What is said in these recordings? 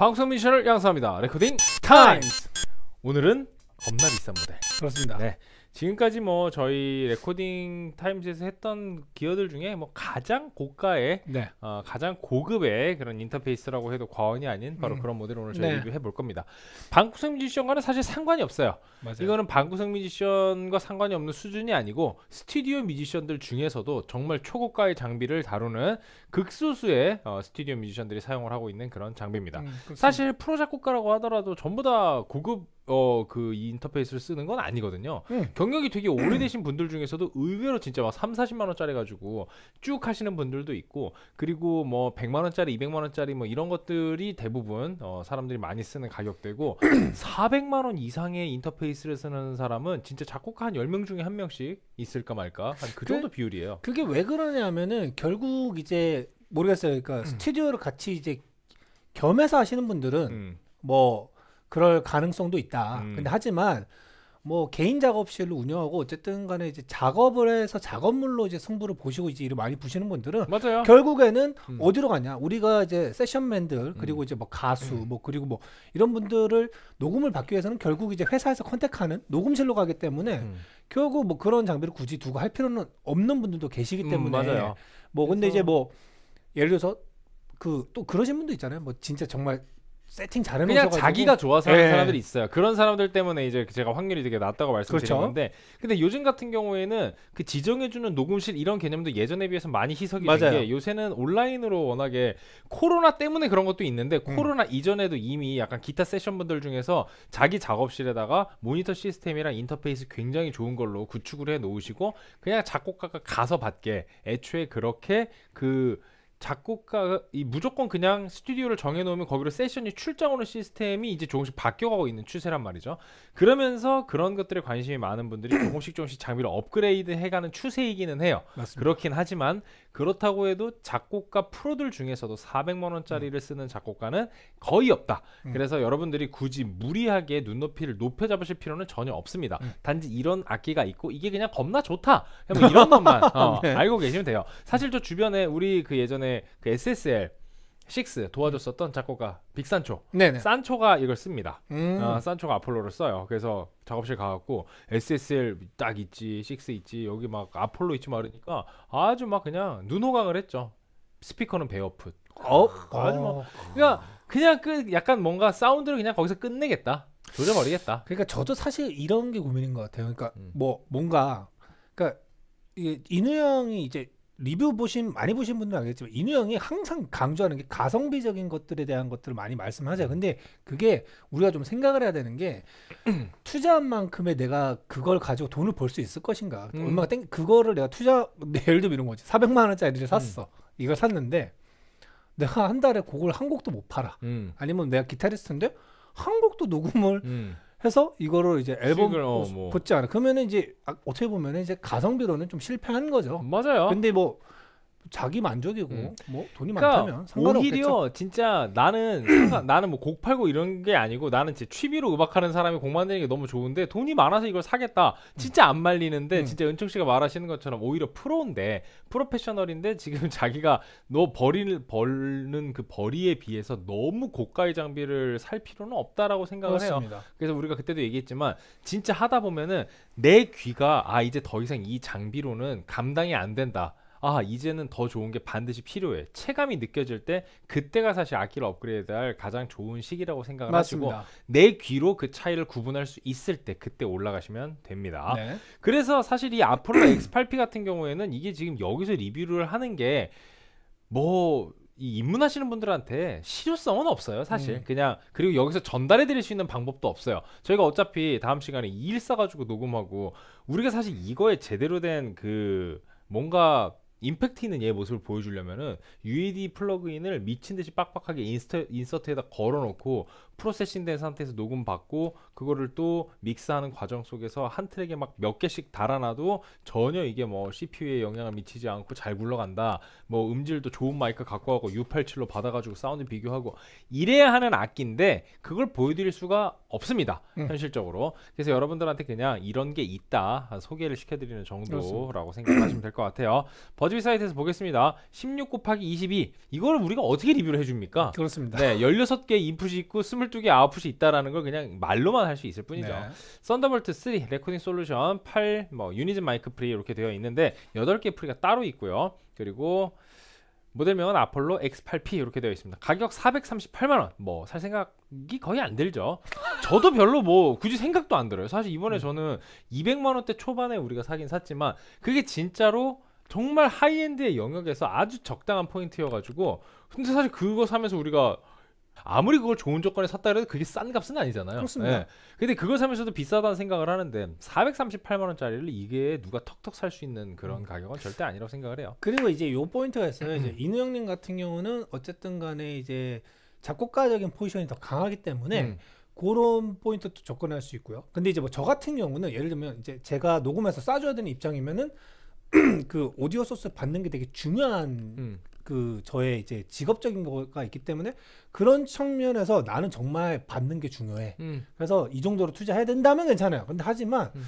방송 미션을 양성합니다. 레코딩 타임스! 오늘은 겁나 비싼 모델. 그렇습니다. 네. 지금까지 뭐 저희 레코딩 타임즈에서 했던 기어들 중에 뭐 가장 고가의 네. 어, 가장 고급의 그런 인터페이스라고 해도 과언이 아닌 바로 음. 그런 모델을 오늘 네. 저희 네. 리뷰해 볼 겁니다. 방구석 뮤지션과는 사실 상관이 없어요. 맞아요. 이거는 방구석 뮤지션과 상관이 없는 수준이 아니고 스튜디오 뮤지션들 중에서도 정말 초고가의 장비를 다루는 극소수의 어, 스튜디오 뮤지션들이 사용을 하고 있는 그런 장비입니다. 음, 사실 프로 작곡가라고 하더라도 전부 다 고급 어그 인터페이스를 쓰는 건 아니거든요. 네. 경력이 되게 오래되신 분들 중에서도 의외로 진짜 막 3, 40만 원짜리 가지고 쭉 하시는 분들도 있고 그리고 뭐 100만 원짜리, 200만 원짜리 뭐 이런 것들이 대부분 어 사람들이 많이 쓰는 가격대고 400만 원 이상의 인터페이스를 쓰는 사람은 진짜 작곡가 한 10명 중에 한 명씩 있을까 말까 한그 그 정도 비율이에요. 그게 왜 그러냐면은 결국 이제 모르겠어요. 그러니까 음. 스튜디오를 같이 이제 겸해서 하시는 분들은 음. 뭐 그럴 가능성도 있다. 음. 근데 하지만 뭐 개인 작업실로 운영하고 어쨌든 간에 이제 작업을 해서 작업물로 이제 승부를 보시고 이제 일을 많이 보시는 분들은 맞아요. 결국에는 음. 어디로 가냐 우리가 이제 세션맨들 음. 그리고 음. 이제 뭐 가수 음. 뭐 그리고 뭐 이런 분들을 녹음을 받기 위해서는 결국 이제 회사에서 컨택하는 녹음실로 가기 때문에 음. 결국 뭐 그런 장비를 굳이 두고 할 필요는 없는 분들도 계시기 음, 때문에 맞아요. 뭐 근데 그래서... 이제 뭐 예를 들어서 그 또 그러신 분도 있잖아요. 뭐 진짜 정말 세팅 잘해 그냥 자기가 좋아서 하는 예. 사람들이 있어요. 그런 사람들 때문에 이제 제가 확률이 되게 낮다고 말씀드린 그렇죠? 데 근데 요즘 같은 경우에는 그 지정해 주는 녹음실 이런 개념도 예전에 비해서 많이 희석이 된 게 요새는 온라인으로 워낙에 코로나 때문에 그런 것도 있는데 음. 코로나 이전에도 이미 약간 기타 세션 분들 중에서 자기 작업실에다가 모니터 시스템이랑 인터페이스 굉장히 좋은 걸로 구축을 해 놓으시고 그냥 작곡가가 가서 받게 애초에 그렇게 그 작곡가 이 무조건 그냥 스튜디오를 정해놓으면 거기로 세션이 출장 오는 시스템이 이제 조금씩 바뀌어가고 있는 추세란 말이죠. 그러면서 그런 것들에 관심이 많은 분들이 조금씩 조금씩 장비를 업그레이드 해가는 추세이기는 해요. 맞습니다. 그렇긴 하지만 그렇다고 해도 작곡가 프로들 중에서도 400만 원짜리를 음. 쓰는 작곡가는 거의 없다. 음. 그래서 여러분들이 굳이 무리하게 눈높이를 높여 잡으실 필요는 전혀 없습니다. 음. 단지 이런 악기가 있고 이게 그냥 겁나 좋다. 뭐 이런 것만 어, 네. 알고 계시면 돼요. 사실 저 주변에 우리 그 예전에 전에 그 SSL 6 도와줬었던 작곡가 빅산초 네네. 산초가 이걸 씁니다 음. 아, 산초가 아폴로를 써요 그래서 작업실 가갖고 SSL 딱 있지 6 있지 여기 막 아폴로 있지 말으니까 아주 막 그냥 눈호강을 했죠 스피커는 베어풋 어? 아, 아주 막 어. 그러니까 그냥 그 약간 뭔가 사운드를 그냥 거기서 끝내겠다 조져버리겠다 그러니까 저도 사실 이런 게 고민인 것 같아요 그러니까 음. 뭐 뭔가 그러니까 이게 인우 형이 이제 리뷰 보신 많이 보신 분들은 알겠지만 인우 형이 항상 강조하는 게 가성비적인 것들에 대한 것들을 많이 말씀하자. 음. 근데 그게 우리가 좀 생각을 해야 되는 게 투자한 만큼의 내가 그걸 가지고 돈을 벌 수 있을 것인가. 음. 얼마가 땡 그거를 내가 투자 예를 들면 이런 거지. 400만 원짜리를 음. 샀어. 음. 이걸 샀는데 내가 한 달에 곡을 한 곡도 못 팔아. 음. 아니면 내가 기타리스트인데 한 곡도 녹음을 음. 해서 이거를 이제 앨범을 어, 뭐. 붙지 않아. 그러면은 이제 아, 어떻게 보면은 이제 가성비로는 좀 실패한 거죠. 맞아요. 근데 뭐 자기 만족이고 음. 뭐 돈이 그러니까 많다면 상관없겠죠. 오히려 진짜 나는 상관, 나는 뭐 곡 팔고 이런 게 아니고 나는 제 취미로 음악하는 사람이 곡 만드는 게 너무 좋은데 돈이 많아서 이걸 사겠다. 음. 진짜 안 말리는데 음. 진짜 은총 씨가 말하시는 것처럼 오히려 프로인데 프로페셔널인데 지금 자기가 너 버릴 벌는 그 벌이에 비해서 너무 고가의 장비를 살 필요는 없다라고 생각을 그렇습니다. 해요. 그래서 우리가 그때도 얘기했지만 진짜 하다 보면은 내 귀가 아 이제 더 이상 이 장비로는 감당이 안 된다. 아 이제는 더 좋은 게 반드시 필요해 체감이 느껴질 때 그때가 사실 악기를 업그레이드할 가장 좋은 시기라고 생각을 맞습니다. 하시고 내 귀로 그 차이를 구분할 수 있을 때 그때 올라가시면 됩니다 네. 그래서 사실 이 아폴로 X8P 같은 경우에는 이게 지금 여기서 리뷰를 하는 게 뭐 입문하시는 분들한테 실효성은 없어요 사실 음. 그냥 그리고 여기서 전달해 드릴 수 있는 방법도 없어요 저희가 어차피 다음 시간에 이일써가지고 녹음하고 우리가 사실 이거에 제대로 된 그 뭔가 임팩트 있는 얘 모습을 보여주려면은 UAD 플러그인을 미친 듯이 빡빡하게 인스터, 인서트에다 걸어놓고 프로세싱된 상태에서 녹음 받고 그거를 또 믹스하는 과정 속에서 한 트랙에 막 몇 개씩 달아놔도 전혀 이게 뭐 CPU에 영향을 미치지 않고 잘 굴러간다. 뭐 음질도 좋은 마이크 갖고 하고 U87로 받아가지고 사운드 비교하고 이래야 하는 악기인데 그걸 보여드릴 수가 없습니다. 응. 음. 현실적으로. 그래서 여러분들한테 그냥 이런 게 있다 소개를 시켜드리는 정도라고 생각하시면 될 것 같아요. 버즈 사이트에서 보겠습니다. 16 곱하기 22. 이거를 우리가 어떻게 리뷰를 해줍니까? 그렇습니다. 네, 16개 인풋이 있고 22개 아웃풋이 있다라는 걸 그냥 말로만 할 수 있을 뿐이죠. 네. 썬더볼트 3 레코딩 솔루션 8, 뭐 유니즌 마이크 프리 이렇게 되어 있는데 8개 프리가 따로 있고요. 그리고 모델명은 아폴로 X8P 이렇게 되어 있습니다. 가격 438만원. 뭐, 살 생각이 거의 안 들죠. 저도 별로 뭐, 굳이 생각도 안 들어요. 사실 이번에 음. 저는 200만원대 초반에 우리가 사긴 샀지만, 그게 진짜로 정말 하이엔드의 영역에서 아주 적당한 포인트여가지고 근데 사실 그거 사면서 우리가 아무리 그걸 좋은 조건에 샀다 그래도 그게 싼 값은 아니잖아요. 그렇습니다. 네. 근데 그거 사면서도 비싸다는 생각을 하는데 438만 원짜리를 이게 누가 턱턱 살 수 있는 그런 음. 가격은 절대 아니라고 생각을 해요. 그리고 이제 요 포인트가 있어요. 이제 음. 인우 형님 같은 경우는 어쨌든 간에 이제 작곡가적인 포지션이 더 강하기 때문에 음. 그런 포인트도 접근할 수 있고요. 근데 이제 뭐 저 같은 경우는 예를 들면 이제 제가 녹음해서 싸줘야 되는 입장이면은 그 오디오 소스 받는 게 되게 중요한 음. 그 저의 이제 직업적인 거가 있기 때문에 그런 측면에서 나는 정말 받는 게 중요해. 음. 그래서 이 정도로 투자해야 된다면 괜찮아요. 근데 하지만 음.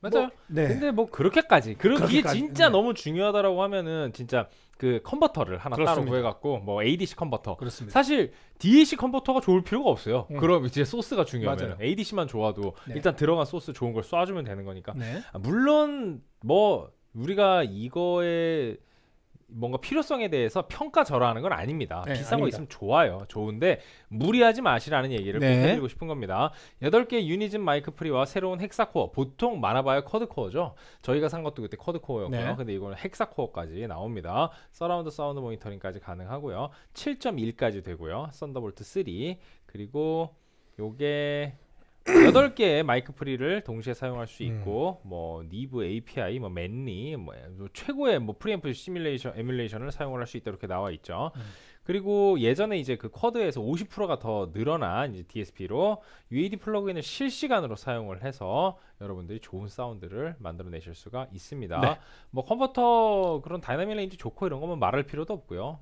맞아요. 뭐, 네. 근데 뭐 그렇게까지 그렇게 진짜 네. 너무 중요하다라고 하면은 진짜 그 컨버터를 하나 그렇습니다. 따로 구해갖고 뭐 ADC 컨버터. 그렇습니다. 사실 DAC 컨버터가 좋을 필요가 없어요. 음. 그럼 이제 소스가 중요하면 맞아요. ADC만 좋아도 네. 일단 들어간 소스 좋은 걸 쏴주면 되는 거니까. 네. 아, 물론 뭐 우리가 이거에 뭔가 필요성에 대해서 평가절하하는 건 아닙니다. 네, 비싼 아닙니다. 거 있으면 좋아요. 좋은데 무리하지 마시라는 얘기를 네. 드리고 싶은 겁니다. 8개 유니즘 마이크 프리와 새로운 헥사코어. 보통 많아봐야 쿼드코어죠. 저희가 산 것도 그때 쿼드코어였고요. 네. 근데 이거는 헥사코어까지 나옵니다. 서라운드 사운드 모니터링까지 가능하고요. 7.1까지 되고요. 썬더볼트 3 그리고 요게 여덟 개의 마이크 프리를 동시에 사용할 수 음. 있고 음. 뭐 니브 API 뭐 맨니 뭐 최고의 뭐 프리앰프 시뮬레이션 에뮬레이션을 사용할 수 있도록 이렇게 나와 있죠. 음. 그리고 예전에 이제 그 쿼드에서 50%가 더 늘어난 이제 DSP로 UAD 플러그인을 실시간으로 사용을 해서 여러분들이 좋은 사운드를 만들어 내실 수가 있습니다. 네. 뭐 컴퓨터 그런 다이나믹 레인지 좋고 이런 거면 말할 필요도 없고요.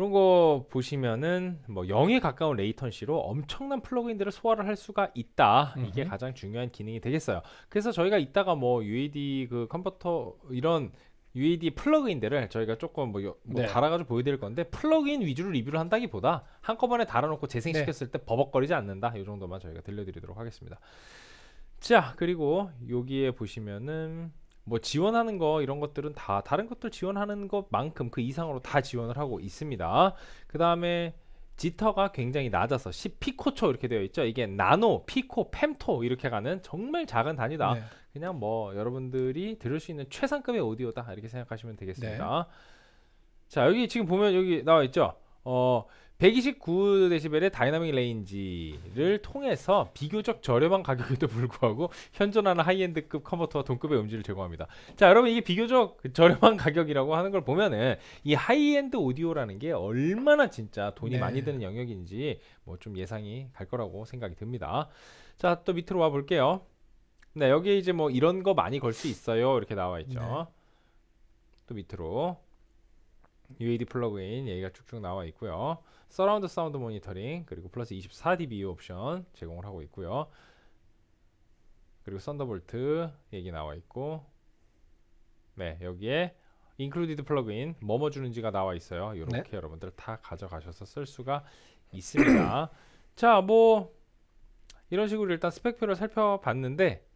그런 거 보시면은 뭐 0에 가까운 레이턴시로 엄청난 플러그인들을 소화를 할 수가 있다. 음흠. 이게 가장 중요한 기능이 되겠어요. 그래서 저희가 이따가 뭐 UAD 그 컴퓨터 이런 UAD 플러그인들을 저희가 조금 뭐, 뭐 네. 달아가지고 보여드릴 건데 플러그인 위주로 리뷰를 한다기보다 한꺼번에 달아놓고 재생시켰을 네. 때 버벅거리지 않는다. 이 정도만 저희가 들려드리도록 하겠습니다. 자 그리고 여기에 보시면은 뭐 지원하는 거 이런 것들은 다 다른 것들 지원하는 것만큼 그 이상으로 다 지원을 하고 있습니다. 그 다음에 지터가 굉장히 낮아서 10피코초 이렇게 되어 있죠. 이게 나노, 피코, 펨토 이렇게 가는 정말 작은 단위다. 네. 그냥 뭐 여러분들이 들을 수 있는 최상급의 오디오다 이렇게 생각하시면 되겠습니다. 네. 자 여기 지금 보면 여기 나와 있죠. 어 129dB의 다이나믹 레인지를 통해서 비교적 저렴한 가격에도 불구하고 현존하는 하이엔드급 컨버터와 동급의 음질을 제공합니다. 자, 여러분 이게 비교적 저렴한 가격이라고 하는 걸 보면은 이 하이엔드 오디오라는 게 얼마나 진짜 돈이 네. 많이 드는 영역인지 뭐 좀 예상이 갈 거라고 생각이 듭니다. 자, 또 밑으로 와 볼게요. 네, 여기에 이제 뭐 이런 거 많이 걸 수 있어요. 이렇게 나와 있죠. 네. 또 밑으로 UAD 플러그인 얘기가 쭉쭉 나와 있고요. 서라운드 사운드 모니터링 그리고 플러스 2 4 d b 옵션 제공을 하고 있고요. 그리고 썬더볼트 얘기 나와 있고 네 여기에 인클루디드 플러그인 뭐뭐 주는지가 나와 있어요. 이렇게 네? 여러분들 다 가져가셔서 쓸 수가 있습니다. 자뭐 이런 식으로 일단 스펙표를 살펴봤는데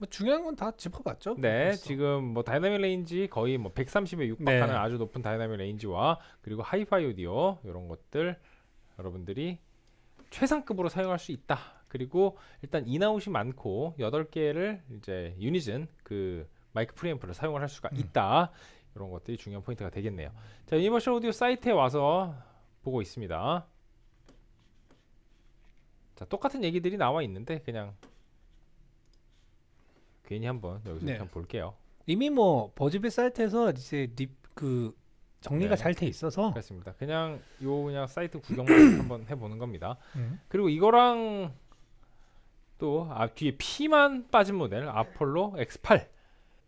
뭐 중요한 건 다 짚어봤죠. 네, 벌써. 지금 뭐 다이나믹 레인지 거의 뭐 130에 육박하는 네. 아주 높은 다이나믹 레인지와 그리고 하이파이 오디오 이런 것들 여러분들이 최상급으로 사용할 수 있다. 그리고 일단 인아웃이 많고 8개를 이제 유니즌 그 마이크 프리앰프를 사용을 할 수가 음. 있다. 이런 것들이 중요한 포인트가 되겠네요. 자, 유니버셜 오디오 사이트에 와서 보고 있습니다. 자, 똑같은 얘기들이 나와 있는데 그냥 괜히 한번 여기서 네. 한번 볼게요. 이미 뭐 버즈비 사이트에서 이제 립 그 정리가 네. 잘돼 있어서 그렇습니다. 그냥 요 그냥 사이트 구경만 한번 해보는 겁니다. 음. 그리고 이거랑 또 아, 뒤에 P만 빠진 모델 아폴로 X8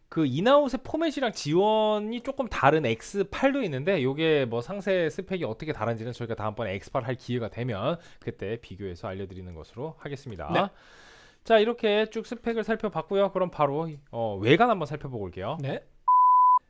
그 인아웃의 포맷이랑 지원이 조금 다른 X8도 있는데 요게 뭐 상세 스펙이 어떻게 다른지는 저희가 다음번에 X8 할 기회가 되면 그때 비교해서 알려드리는 것으로 하겠습니다. 네. 자 이렇게 쭉 스펙을 살펴봤고요. 그럼 바로 어, 외관 한번 살펴보고 올게요. 네.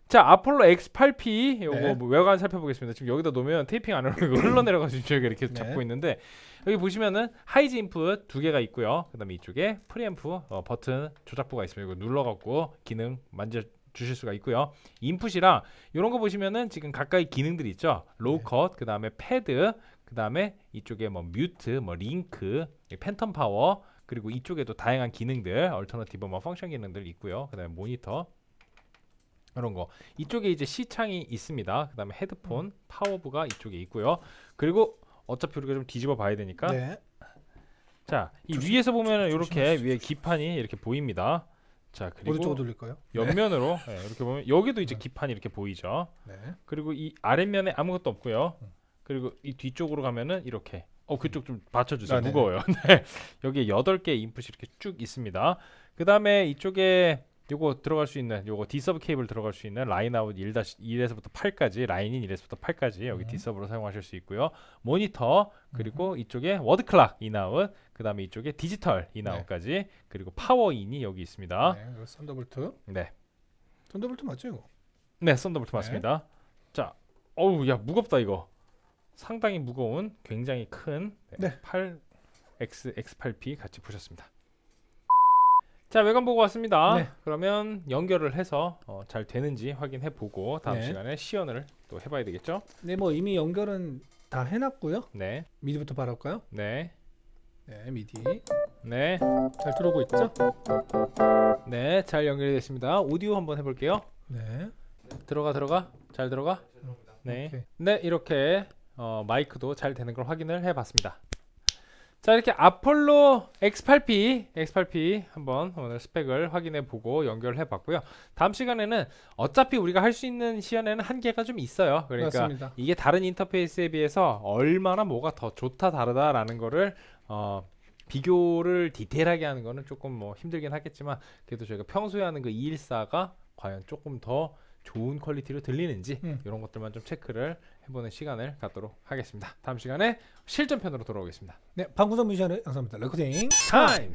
자 아폴로 X8P 요거 네. 뭐 외관 살펴보겠습니다. 지금 여기다 놓으면 테이핑 안으로 흘러내려가지고 저희가 이렇게 네. 잡고 있는데 여기 보시면은 하이즈 인풋 두 개가 있고요. 그다음에 이쪽에 프리앰프 어, 버튼 조작부가 있습니다. 이거 눌러갖고 기능 만져 주실 수가 있고요. 인풋이랑 이런 거 보시면은 지금 가까이 기능들이 있죠. 로우 네. 컷, 그 다음에 패드, 그 다음에 이쪽에 뭐 뮤트, 뭐 링크, 팬텀 파워, 그리고 이쪽에도 다양한 기능들, 얼터너티브 뭐 펑션 기능들 있고요. 그 다음에 모니터 이런 거 이쪽에 이제 시창이 있습니다. 그 다음에 헤드폰, 음. 파워부가 이쪽에 있고요. 그리고 어차피 우리가 좀 뒤집어 봐야 되니까 네. 자, 이 위에서 보면은 이렇게 위에 기판이 이렇게 보입니다. 자, 그리고 어디 쪽으로 돌릴까요? 네. 옆면으로 네. 네, 이렇게 보면 여기도 이제 네. 기판이 이렇게 보이죠. 네. 그리고 이 아랫면에 아무것도 없고요. 음. 그리고 이 뒤쪽으로 가면은 이렇게 어 그쪽 좀 받쳐주세요. 아, 네. 무거워요. 네. 여기 여덟 개 인풋이 이렇게 쭉 있습니다. 그 다음에 이쪽에 요거 들어갈 수 있는 요거 디서브 케이블 들어갈 수 있는 라인 아웃 1 1에서부터 8까지 라인인 1에서부터 8까지 여기 음. D서브로 사용하실 수 있고요. 모니터 그리고 음. 이쪽에 워드 클락 인아웃 그다음에 이쪽에 디지털 인아웃까지 네. 그리고 파워인이 여기 있습니다. 네, 썬더볼트. 네. 썬더볼트 맞죠 이거? 네, 썬더볼트 네. 맞습니다. 자, 어우 야 무겁다 이거. 상당히 무거운 굉장히 큰 네. 네. 8X X8P 같이 보셨습니다. 자 외관 보고 왔습니다. 네. 그러면 연결을 해서 어, 잘 되는지 확인해 보고 다음 네. 시간에 시연을 또 해봐야 되겠죠? 네, 뭐 이미 연결은 다 해놨고요. 네, 미디부터 바랄까요? 네, 네, 미디. 네, 잘 들어오고 있죠? 네, 잘 연결이 됐습니다. 오디오 한번 해볼게요. 네, 들어가 들어가 잘 들어가. 네, 오네 이렇게 어, 마이크도 잘 되는 걸 확인을 해봤습니다. 자 이렇게 아폴로 X8P, X8P 한번 오늘 스펙을 확인해 보고 연결을 해 봤고요. 다음 시간에는 어차피 우리가 할 수 있는 시연에는 한계가 좀 있어요. 그러니까 맞습니다. 이게 다른 인터페이스에 비해서 얼마나 뭐가 더 좋다 다르다라는 거를 어 비교를 디테일하게 하는 거는 조금 뭐 힘들긴 하겠지만 그래도 저희가 평소에 하는 그 214가 과연 조금 더 좋은 퀄리티로 들리는지 음. 이런 것들만 좀 체크를 해보는 시간을 갖도록 하겠습니다. 다음 시간에 실전편으로 돌아오겠습니다. 네, 방구석 뮤지션을 감사합니다. 레코딩 타임!